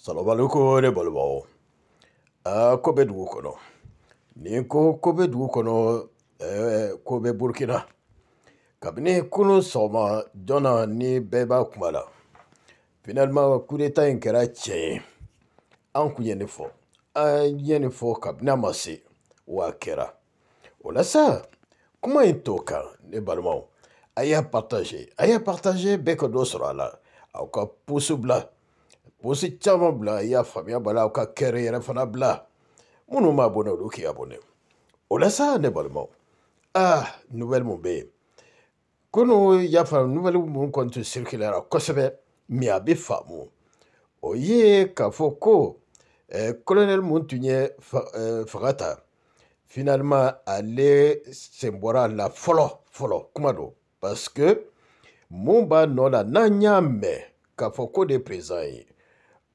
salamualeykum ne balibaw aa ko bɛ dugu kɔnɔ nin ko ko bɛ dugu kɔnɔ ɛɛ e, ko bɛ burukina kabini kunu sɔgɔma jɔna ni bɛɛ b'a kuma la finalement coup d'état in kɛra tiɲɛ ye an kun ye nin fɔ an ye nin fɔ kabini a ma se wa a kɛra o la sa kuma in t'o kan ne balimaw a y'a partage a y'a partage bɛɛ ka dɔ sɔrɔ a la aw ka pusu bila. b'o se caman bila i y'a faamuya b'a la aw ka kɛrɛ yɛrɛ fana bila minnu m'a bɔnɛ olu k'i abɔnɛ o la sa ne balimaw ah nouvelle mun bɛ yen kɔnɔ y'a faamu nouvelle mun kɔni tun circulera kosɛbɛ mais a bɛ faamu o ye k'a fɔ ko ɛɛ eh, colonel mun tun ye faga eh, ta finalement ale sen bɔra a la fɔlɔ fɔlɔ kuma don parce que mun b'a nɔ la n'an y'a mɛn k'a fɔ k'o de ye président ye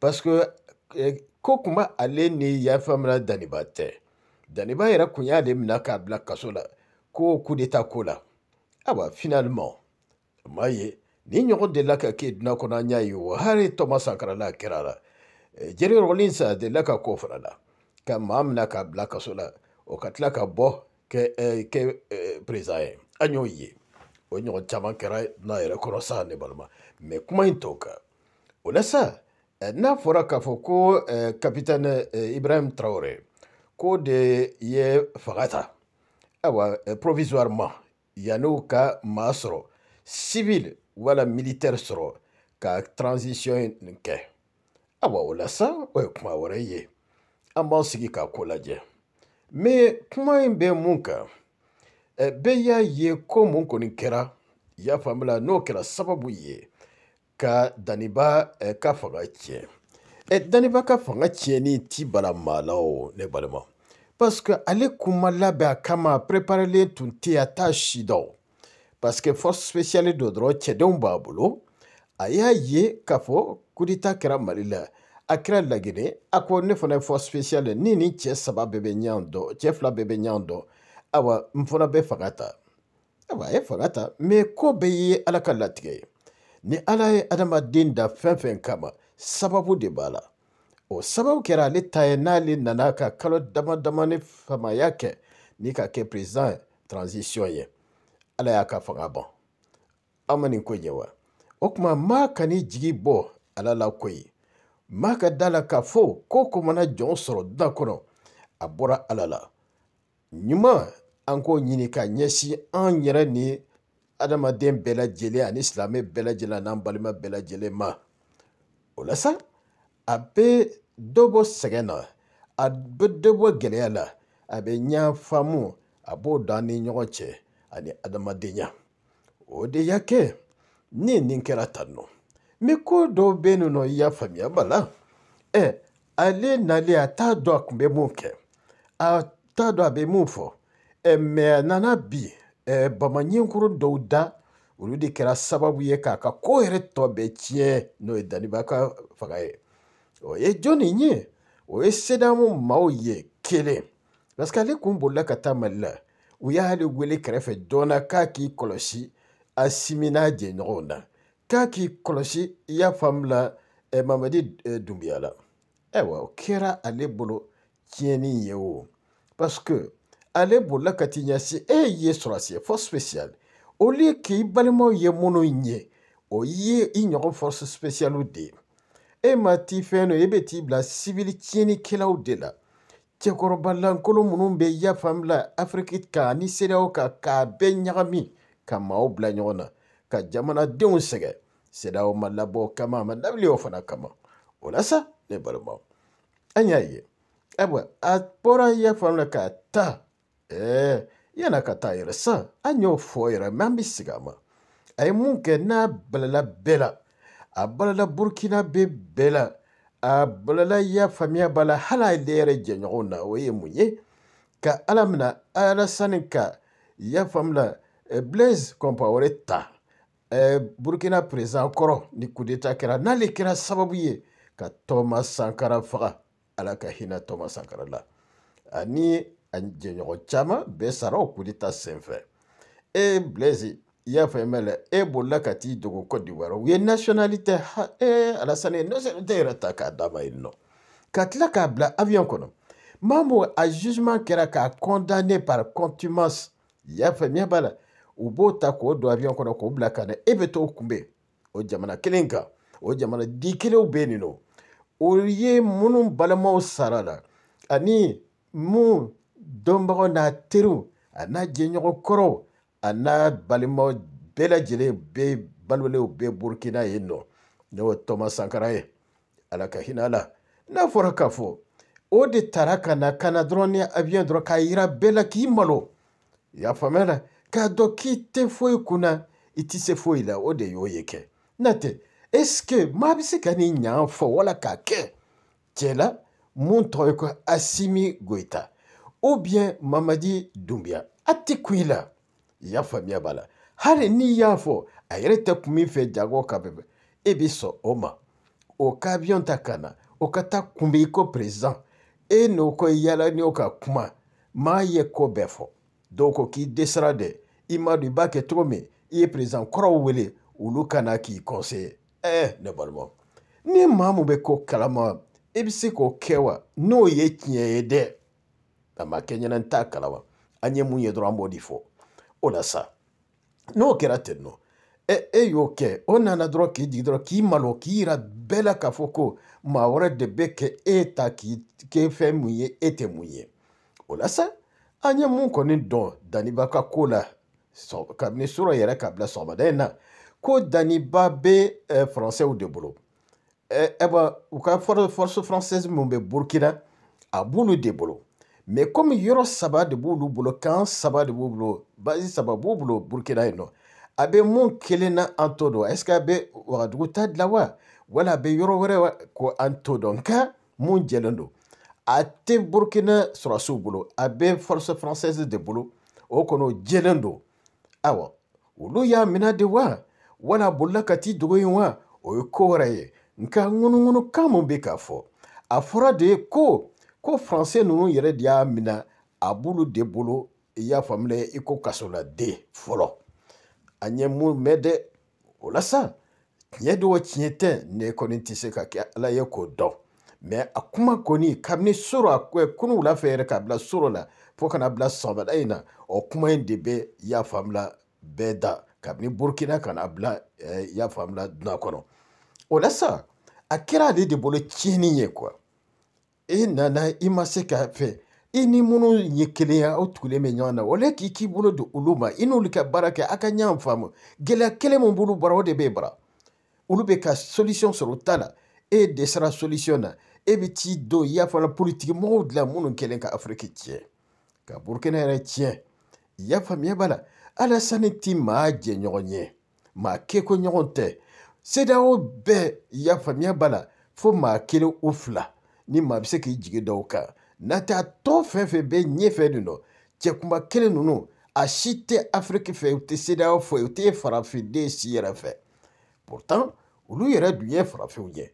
parce que eh, ko kun b'ale ni yafa mina daniba tɛ daniba yɛrɛ kun y'ale mina k'a bila kaso la ko ku de ta ko la ayiwa finalement a m'a ye nin ɲɔgɔn delila ka kɛ dunan kɔnɔ an y'a ye o hali tɔma sankarala kɛra la eh, jeli yɔrɔlin sa delila ka ko fana la ka maa mina k'a bila kaso la o ka tila ka bɔ kɛ eh, kɛ eh, président ye an y'o ye o ɲɔgɔn caman kɛra dunan yɛrɛ kɔnɔ sa ne balima mais kuma in t'o kan o la sa Eh, n'a fɔra k'a fɔ ko kapitane eh, eh, ibrahim traore ko de ye faga ta ayiwa provisoirement yan'o ka maa sɔrɔ civil wala militaire sɔrɔ ka transition kɛ ayiwa o la sa o ye kuma wɛrɛ ye an b'an sigi k'a ko lajɛ mɛ kuma in bɛ mun kan bɛɛ y'a ye ko mun kɔni kɛra i y'a faamula n'o kɛra sababu ye ka eh, eh, daniba ka fanga tiɲɛ daniba ka fanga tiɲɛni ti bala maa la o ne balima parce que ale kun ma labɛn a kama préparelen tun tɛ yen a t'a si dɔn o parce que force spéciale dɔ dɔrɔn cɛdenw b'a bolo a y'a ye k'a fɔ kudita kɛra mali la a kɛra lagine a ko ne fana ye force spéciale ni nin cɛ saba bɛɛ bɛ ɲɔgɔn dɔn cɛ fila bɛɛ bɛ ɲɔgɔn dɔn awa n fana bɛ fanga ta awa a ye fanga ta mais ko bɛɛ ye ala ka latigɛ ye ni ala ye adamaden da fɛn fɛn kama sababu de b'a la o sababu kɛra ale ta ye n'ale nana ka kalo dama dama ni famaya kɛ ni ka kɛ president transition ye ala y'a ka fanga ban an ma nin ko ye wa o tuma maa ka n'i jigi bɔ ala la koyi maa ka da la k'a fɔ ko ko mana jɔn sɔrɔ da kɔnɔ a bɔra ala la ɲuman an k'o ɲini ka ɲɛsin an yɛrɛ ni adamaden bɛɛ lajɛlen ani silamɛ bɛɛ lajɛlen an'an balima bɛɛ lajɛlen ma o la sa a bɛ dɔ bɔ sɛgɛn na a bɛ dɔ bɔ gɛlɛya la a bɛ ɲa faamu a b'o don an ni ɲɔgɔn cɛ ani adamadenya o de y'a kɛ ni nin kɛra tan nɔ mɛ ko dɔw bɛ yen nɔ i y'a faamuya ba la ɛ ale nalen a t'a dɔn a tun bɛ mun kɛ a t'a dɔn a bɛ mun fɔ ɛ mɛ a nana bi eh, bamaɲɛkuru dɔw da olu de kɛra sababu ye k'a ka koo yɛrɛ tɔ bɛɛ tiɲɛ n'o ye daniba ka faga ye o ye jɔnni ye o ye sedamu maw ye kelen parce que ale kun bolila ka taa mali la u y'ale wele kɛrɛfɛ joona k'a k'i kɔlɔsi a simina jɛɲɔgɔnw na k'a k'i kɔlɔsi i y'a faamu la eh, mamadi eh, dunbiya la ayiwa eh, o kɛra ale bolo tiɲɛni ye o parce que ale bolila ka t'i ɲɛsin e ye sɔrɔsiye force spéciale au lieu k'i balimaw ye minnu ɲɛ o ye i ɲɔgɔn force spéciale de ye e ma t'i fɛn dɔ e bɛ t'i bila civil tiɲɛnikɛlaw de la cɛkɔrɔba lankolon minnu bɛ yafan bila afiriki kan ani seerew kan k'a bɛɛ ɲagami ka maaw bila ɲɔgɔn na ka jamanadenw sɛgɛn seerew ma labɔ kama a ma dabile o fana kama o la sa ne balimaw an y'a ye ayiwa a bɔra yafan la k'a ta ee eh, yann'a ka taa yɛrɛ san an y'o fɔ yɛrɛ mɛ an bɛ sigi a ma a ye mun kɛ n'a balala bɛɛ la a balala burukina bɛ bɛɛ la a balala ya faamuya b'a la hali ale yɛrɛ jɛɲɔgɔnw na o ye mun ye ka ala minɛ ala sani ka ya faamula eh, blaise compaoré ta eh, burukina perezan kɔrɔ ni kudeta kɛra n'ale kɛra sababu ye ka tɔma sankara faga ala ka hinɛ tɔma sankara la ani a jɛɲɔgɔn caman bɛɛ sara o kudeta senfɛ e blaise i y'a faamuya la e bolila ka t'i dogo kɔdiwari u ye nasiyɔnalite ha ee alasani nasiyɔnalite yɛrɛ ta k'a d'a ma yen nɔ ka tila k'a bila avion kɔnɔ mambo a jugement kɛra k'a condamné par contumace i y'a faamuya b'a la u b'o ta k'o don avion kɔnɔ k'o bila ka na e bɛ t'o kunbɛn o jamana kelen kan o jamana di kelenw bɛ yen nɔ o ye minnu balimaw sara la ani mun dɔnbagaw n'a teriw a n'a jɛɲɔgɔn kɔrɔw a n'a balimaw bɛɛ lajɛlen bɛ balolenw bɛ burukina yen nɔ n'o ye tɔma sankara ye ala ka hinɛ a la n'a fɔra k'a fɔ o de tara ka na ka na dɔrɔn ni awiyɛn dɔrɔn k'a yira bɛɛ la k'i malo i y'a faamuya la k'a dɔn k'i tɛ foyi kunna i tɛ se foyi la o de y'o ye kɛ n'a tɛ eske maa bɛ se ka nin ɲa fɔ wala k'a kɛ cɛ la mun tɔgɔ ye ko asimi goyita ou bien mamadi dunbiya a tɛ kun i la i y'a faamuya b'a la hali n'i y'a fɔ a yɛrɛ tɛ kun min fɛ jago ka bɛn e bɛ sɔn o ma o ka avion ta ka na o ka taa kunbɛn i ko président e n'o ko yala ni o ka kuma maa ye ko bɛɛ fɔ dɔw ko k'i dɛsɛra dɛ i m'a dɔn i b'a kɛ cogo min i ye président kɔrɔw wele olu ka na k'i conseiller ɛɛ ne balimaw ni maa min bɛ ko kalama e i bɛ se k'o kɛ wa n'o ye tiɲɛ ye dɛ. a ma kɛ ɲɛna n t'a kalama an ye mun ye dɔrɔn an b'o de fɔ o la sa n'o kɛra ten nɔ e, e y'o kɛ o nana dɔrɔn k'i jigi dɔrɔn k'i malo k'i yira bɛɛ la k'a fɔ ko maa wɛrɛ de bɛ kɛ e ta k'i kɛ fɛn mun ye e tɛ mun ye o la sa an ye mun kɔni dɔn daniba ka ko la kabini surɔ yɛrɛ ka bila sɔgɔmada in na ko daniba bɛ eh, faransɛw de bolo eh, ɛba e u ka force française min bɛ burukina a b'olu de bolo mɛ komi yɔrɔ saba de b'olu bolo kan saba de b'u bolo bazi saba b'u bolo burukina yen nɔ a bɛ mun kelen na an t'o dɔn est ce que a bɛ wagadugu ta dilan wa wala a bɛ yɔrɔ wɛrɛ wa ko an t'o dɔn nka mun jɛlen don a tɛ burukina sɔrɔsiw bolo a bɛ force française de bolo o kɔni o jɛlen don awa olu y'a minɛ de wa wala a bolila ka t'i dogo yen wa o ye ko wɛrɛ ye nka ŋunuŋunu kan min bɛ k'a fɔ a fɔra de ko ko faransɛ ninnu yɛrɛ de y'a minɛ a b'olu de bolo i y'a faamu dɛ i ko kasoladen fɔlɔ a ɲɛ mun mɛn dɛ o la sa tiɲɛ don o tiɲɛ tɛ ne kɔni tɛ se ka kɛ ala ye k'o dɔn mɛ a kuma kɔni kabini soro a kunu wula fɛ yɛrɛ k'a bila soro la fo kana bila sɔgɔmada in na o kuma in de bɛ i y'a faamu la bɛɛ da kabini burukina ka na bila i y'a faamu la dunan kɔnɔ o la sa a kɛra ale de bolo tiɲɛni ye kuwa i e nana i ma se k'a fɛ i ni minnu ye kelenya aw tugulen bɛ ɲɔgɔn na o le k'i k'i bolo don olu ma i n'olu ka baara kɛ a ka ɲɔgɔn faamu gɛlɛya kelen min b'olu bara o de bɛ bara olu bɛ ka solution sɔrɔ u t'a la e ye dɛsɛra solution na e bɛ t'i don i y'a fɔ la politiki mɔgɔw dilan minnu kɛlen ka afiriki tiɲɛ ka burukina yɛrɛ tiɲɛ i y'a faamuya b'a la alasani ti maa jɛ ɲɔgɔn ye maa keko ɲɔgɔn tɛ sedaw bɛɛ i y'a faamuya b'a la fo maa kelen o fila ni maa bɛ se k'i jigi da o kan n'o tɛ a tɔ fɛn fɛn bɛ ɲɛfɛ nin nɔ cɛkunba kelen ninnu a si tɛ afiriki fɛ u tɛ seereya fɛ u tɛ farafinden si yɛrɛ fɛ pourtant olu yɛrɛ dun ye farafinw ye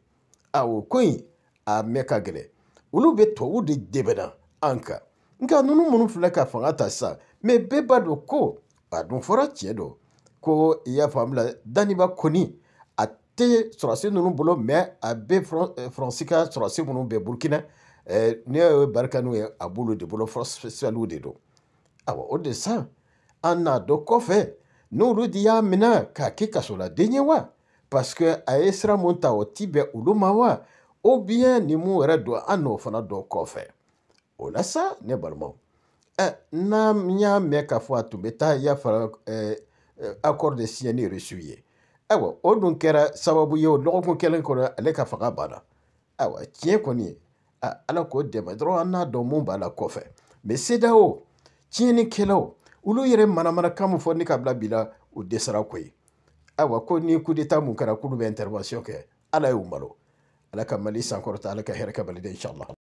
a o ko in a mɛn ka gɛlɛn olu bɛ tubabu de dɛmɛna an kan nka ninnu minnu filɛ ka fanga ta sisan mɛ bɛɛ b'a dɔn ko a dun fɔra tiɲɛ don ko i y'a faamu la daniba kɔni tɛ sɔrɔsi ninnu bolo mɛ a bɛ faransi euh, ka sɔrɔsi minnu bɛ burukina euh, ne ye barika n'u ye a b'olu de bolo fɔlɔsifɛliw de don awa o de san an n'a dɔn kɔfɛ n'olu de y'a minɛ k'a kɛ kasoladen ye wa parce que a ye sira mun ta o ti bɛn olu ma wa ou bien ni mun yɛrɛ don an n'o fana dɔn kɔfɛ o la sa ne balimaw ɛ n'an y'a mɛn k'a fɔ a tun bɛ taa yafara ɛ ɛ accord de siɲɛni reçu ye. ayiwa o dun kɛra sababu ye o dɔgɔkun kelen kɔnɔ ale ka fanga banna ayiwa tiɲɛ kɔni ala k'o dɛmɛ dɔrɔn an n'a dɔn mun b'a la kɔfɛ mɛ sedaw tiɲɛnikɛlaw olu yɛrɛ manamanakan min fɔ ni ka bila bi la u dɛsɛra ko ye ayiwa ko ni kudeta mun kɛra k'olu bɛ intervention kɛ ala y'u malo ala ka mali sankɔrɔta ala ka hɛrɛ kɛ maliden inshallah